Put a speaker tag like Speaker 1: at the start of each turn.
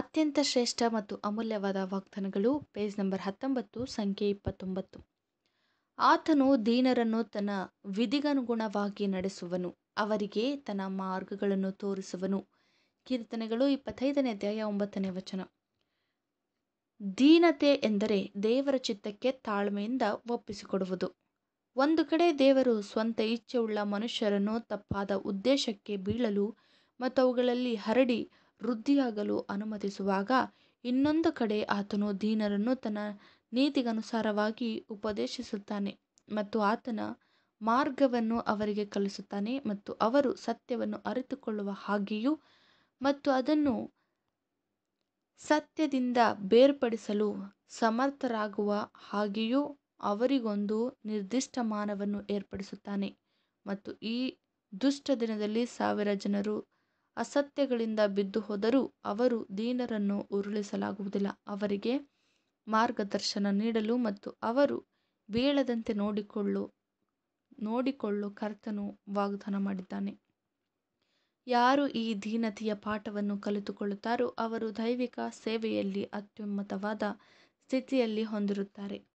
Speaker 1: ಅತ್ಯಂತ ಶ್ರೇಷ್ಠ ಮತ್ತು ಅಮೂಲ್ಯವಾದ ವಾಗ್ದಾನಗಳು ಪೇಜ್ ನಂಬರ್ ಹತ್ತೊಂಬತ್ತು ಸಂಖ್ಯೆ ಇಪ್ಪತ್ತೊಂಬತ್ತು ಆತನು ದೀನರನ್ನು ತನ್ನ ವಿಧಿಗನುಗುಣವಾಗಿ ನಡೆಸುವನು ಅವರಿಗೆ ತನ್ನ ಮಾರ್ಗಗಳನ್ನು ತೋರಿಸುವನು ಕೀರ್ತನೆಗಳು ಇಪ್ಪತ್ತೈದನೇ ಅಧ್ಯಾಯ ಒಂಬತ್ತನೇ ವಚನ ದೀನತೆ ಎಂದರೆ ದೇವರ ಚಿತ್ತಕ್ಕೆ ತಾಳ್ಮೆಯಿಂದ ಒಪ್ಪಿಸಿಕೊಡುವುದು ಒಂದು ಕಡೆ ದೇವರು ಸ್ವಂತ ಇಚ್ಛೆಯುಳ್ಳ ಮನುಷ್ಯರನ್ನು ತಪ್ಪಾದ ಉದ್ದೇಶಕ್ಕೆ ಬೀಳಲು ಮತ್ತು ಅವುಗಳಲ್ಲಿ ಹರಡಿ ವೃದ್ಧಿಯಾಗಲು ಅನುಮತಿಸುವಾಗ ಇನ್ನೊಂದು ಕಡೆ ಆತನು ದೀನರನ್ನು ತನ್ನ ನೀತಿಗನುಸಾರವಾಗಿ ಉಪದೇಶಿಸುತ್ತಾನೆ ಮತ್ತು ಆತನ ಮಾರ್ಗವನ್ನು ಅವರಿಗೆ ಕಲಿಸುತ್ತಾನೆ ಮತ್ತು ಅವರು ಸತ್ಯವನ್ನು ಅರಿತುಕೊಳ್ಳುವ ಹಾಗೆಯೂ ಮತ್ತು ಅದನ್ನು ಸತ್ಯದಿಂದ ಬೇರ್ಪಡಿಸಲು ಸಮರ್ಥರಾಗುವ ಹಾಗೆಯೂ ಅವರಿಗೊಂದು ನಿರ್ದಿಷ್ಟ ಮಾನವನ್ನು ಏರ್ಪಡಿಸುತ್ತಾನೆ ಮತ್ತು ಈ ದುಷ್ಟ ದಿನದಲ್ಲಿ ಸಾವಿರ ಜನರು ಅಸತ್ಯಗಳಿಂದ ಬಿದ್ದು ಹೋದರೂ ಅವರು ದೀನರನ್ನು ಉರುಳಿಸಲಾಗುವುದಿಲ್ಲ ಅವರಿಗೆ ಮಾರ್ಗದರ್ಶನ ನೀಡಲು ಮತ್ತು ಅವರು ಬೀಳದಂತೆ ನೋಡಿಕೊಳ್ಳು ನೋಡಿಕೊಳ್ಳು ಕರ್ತನು ವಾಗ್ದಾನ ಮಾಡಿದ್ದಾನೆ ಯಾರು ಈ ದೀನತೆಯ ಪಾಠವನ್ನು ಕಲಿತುಕೊಳ್ಳುತ್ತಾರೋ ಅವರು ದೈವಿಕ ಸೇವೆಯಲ್ಲಿ ಅತ್ಯುನ್ನತವಾದ ಸ್ಥಿತಿಯಲ್ಲಿ ಹೊಂದಿರುತ್ತಾರೆ